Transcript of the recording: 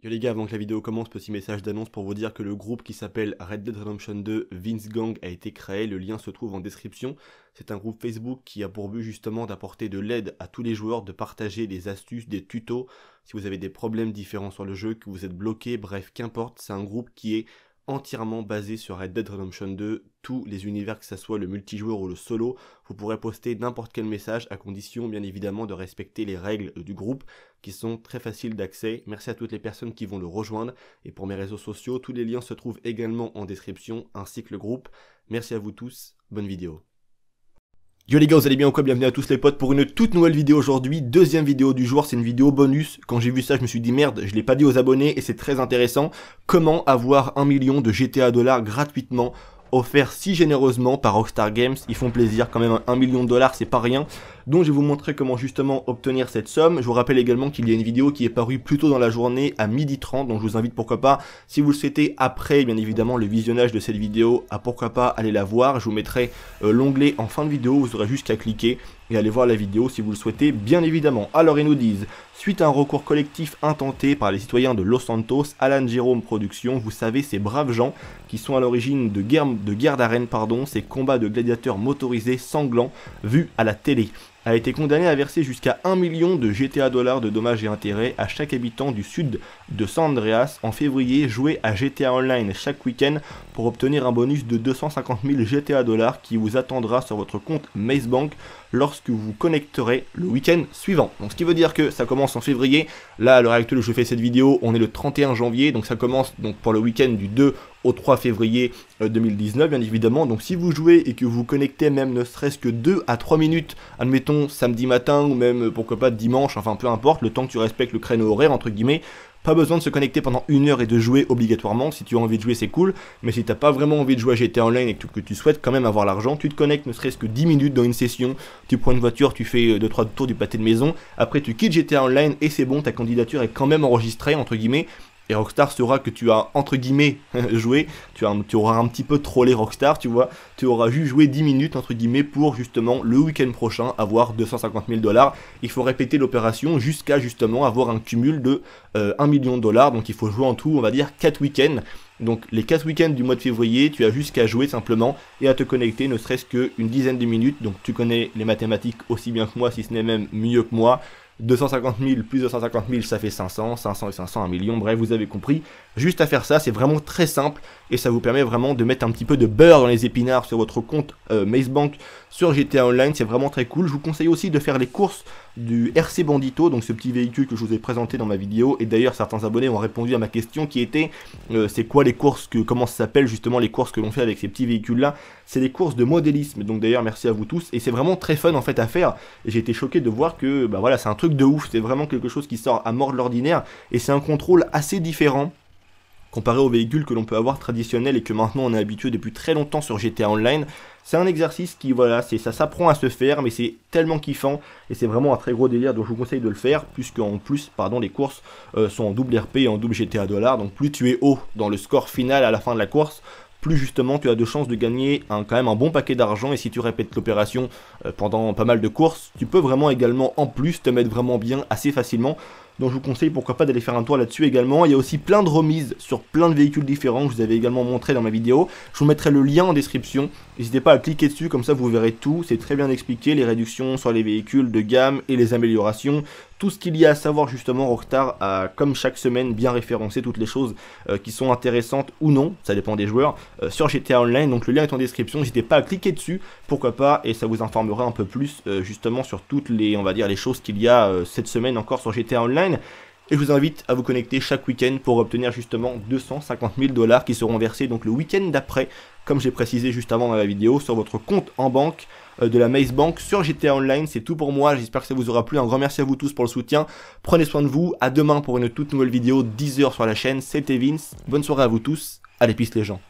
Yo les gars, avant que la vidéo commence, petit message d'annonce pour vous dire que le groupe qui s'appelle Red Dead Redemption 2 Vince Gang a été créé, le lien se trouve en description. C'est un groupe Facebook qui a pour but justement d'apporter de l'aide à tous les joueurs, de partager des astuces, des tutos, si vous avez des problèmes différents sur le jeu, que vous êtes bloqué, bref, qu'importe, c'est un groupe qui est entièrement basé sur Red Dead Redemption 2. Tous les univers, que ce soit le multijoueur ou le solo, vous pourrez poster n'importe quel message à condition bien évidemment de respecter les règles euh, du groupe qui sont très faciles d'accès. Merci à toutes les personnes qui vont le rejoindre et pour mes réseaux sociaux, tous les liens se trouvent également en description ainsi que le groupe. Merci à vous tous, bonne vidéo. Yo les gars, vous allez bien ou quoi Bienvenue à tous les potes pour une toute nouvelle vidéo aujourd'hui, deuxième vidéo du jour, c'est une vidéo bonus. Quand j'ai vu ça, je me suis dit merde, je l'ai pas dit aux abonnés et c'est très intéressant. Comment avoir un million de GTA dollars gratuitement offert si généreusement par Rockstar Games, ils font plaisir quand même, un million de dollars c'est pas rien. Donc je vais vous montrer comment justement obtenir cette somme. Je vous rappelle également qu'il y a une vidéo qui est parue plus tôt dans la journée à 12h30, donc je vous invite pourquoi pas, si vous le souhaitez, après bien évidemment le visionnage de cette vidéo, à pourquoi pas aller la voir. Je vous mettrai euh, l'onglet en fin de vidéo, vous aurez juste à cliquer et aller voir la vidéo si vous le souhaitez, bien évidemment. Alors ils nous disent, suite à un recours collectif intenté par les citoyens de Los Santos, Alan Jerome Productions, vous savez ces braves gens qui sont à l'origine de guerres de guerre d'arène, pardon, ces combats de gladiateurs motorisés sanglants vus à la télé a été condamné à verser jusqu'à 1 million de GTA dollars de dommages et intérêts à chaque habitant du sud de San Andreas en février joué à GTA Online chaque week-end pour obtenir un bonus de 250 000 GTA dollars qui vous attendra sur votre compte Bank lorsque vous vous connecterez le week-end suivant. Donc ce qui veut dire que ça commence en février. Là, à l'heure actuelle où je fais cette vidéo, on est le 31 janvier, donc ça commence donc pour le week-end du 2 au 3 février 2019, euh, bien évidemment. Donc si vous jouez et que vous connectez même ne serait-ce que 2 à 3 minutes, admettons samedi matin ou même euh, pourquoi pas dimanche, enfin peu importe, le temps que tu respectes le créneau horaire, entre guillemets, pas besoin de se connecter pendant une heure et de jouer obligatoirement. Si tu as envie de jouer, c'est cool. Mais si tu n'as pas vraiment envie de jouer à GTA Online et que tu, que tu souhaites quand même avoir l'argent, tu te connectes ne serait-ce que 10 minutes dans une session. Tu prends une voiture, tu fais 2-3 euh, tours du pâté de maison. Après, tu quittes GTA Online et c'est bon, ta candidature est quand même enregistrée, entre guillemets. Et Rockstar saura que tu as, entre guillemets, joué, tu, auras un petit peu trollé Rockstar, tu vois, tu auras juste joué 10 minutes, entre guillemets, pour justement le week-end prochain avoir 250 000 dollars. Il faut répéter l'opération jusqu'à justement avoir un cumul de 1 euh, million de dollars, donc il faut jouer en tout, on va dire, 4 week-ends. Donc les 4 week-ends du mois de février, tu as jusqu'à jouer simplement et à te connecter ne serait-ce qu'une dizaine de minutes. Donc tu connais les mathématiques aussi bien que moi, si ce n'est même mieux que moi. 250 000 plus 250 000, ça fait 500, 500 et 500, 1 million, bref, vous avez compris. Juste à faire ça, c'est vraiment très simple et ça vous permet vraiment de mettre un petit peu de beurre dans les épinards sur votre compte euh, Macebank sur GTA Online, c'est vraiment très cool. Je vous conseille aussi de faire les courses du RC Bandito, donc ce petit véhicule que je vous ai présenté dans ma vidéo, et d'ailleurs certains abonnés ont répondu à ma question qui était euh, c'est quoi les courses, que, comment ça s'appelle justement les courses que l'on fait avec ces petits véhicules-là C'est des courses de modélisme, donc d'ailleurs merci à vous tous, et c'est vraiment très fun en fait à faire, et j'ai été choqué de voir que bah voilà c'est un truc de ouf, c'est vraiment quelque chose qui sort à mort de l'ordinaire, et c'est un contrôle assez différent comparé aux véhicules que l'on peut avoir traditionnels et que maintenant on est habitué depuis très longtemps sur GTA Online. C'est un exercice qui, voilà, c'est ça s'apprend à se faire, mais c'est tellement kiffant et c'est vraiment un très gros délire, donc je vous conseille de le faire, puisque en plus, pardon, les courses euh, sont en double RP et en double GTA dollar, donc plus tu es haut dans le score final à la fin de la course, plus justement tu as de chances de gagner un, quand même un bon paquet d'argent et si tu répètes l'opération euh, pendant pas mal de courses, tu peux vraiment également en plus te mettre vraiment bien assez facilement donc je vous conseille pourquoi pas d'aller faire un tour là-dessus également. Il y a aussi plein de remises sur plein de véhicules différents que je vous avais également montré dans ma vidéo. Je vous mettrai le lien en description. N'hésitez pas à cliquer dessus, comme ça vous verrez tout. C'est très bien expliqué, les réductions sur les véhicules de gamme et les améliorations. Tout ce qu'il y a à savoir justement, Rockstar a comme chaque semaine bien référencé toutes les choses euh, qui sont intéressantes ou non, ça dépend des joueurs, euh, sur GTA Online. Donc le lien est en description, n'hésitez pas à cliquer dessus, pourquoi pas, et ça vous informera un peu plus euh, justement sur toutes les, on va dire, les choses qu'il y a cette semaine encore sur GTA Online. Et je vous invite à vous connecter chaque week-end pour obtenir justement 250 000 dollars qui seront versés donc le week-end d'après, comme j'ai précisé juste avant dans la vidéo, sur votre compte en banque euh, de la Maze Bank sur GTA Online. C'est tout pour moi. J'espère que ça vous aura plu. Un grand merci à vous tous pour le soutien. Prenez soin de vous. À demain pour une toute nouvelle vidéo 10h sur la chaîne. C'était Vince. Bonne soirée à vous tous. Allez, piste les gens.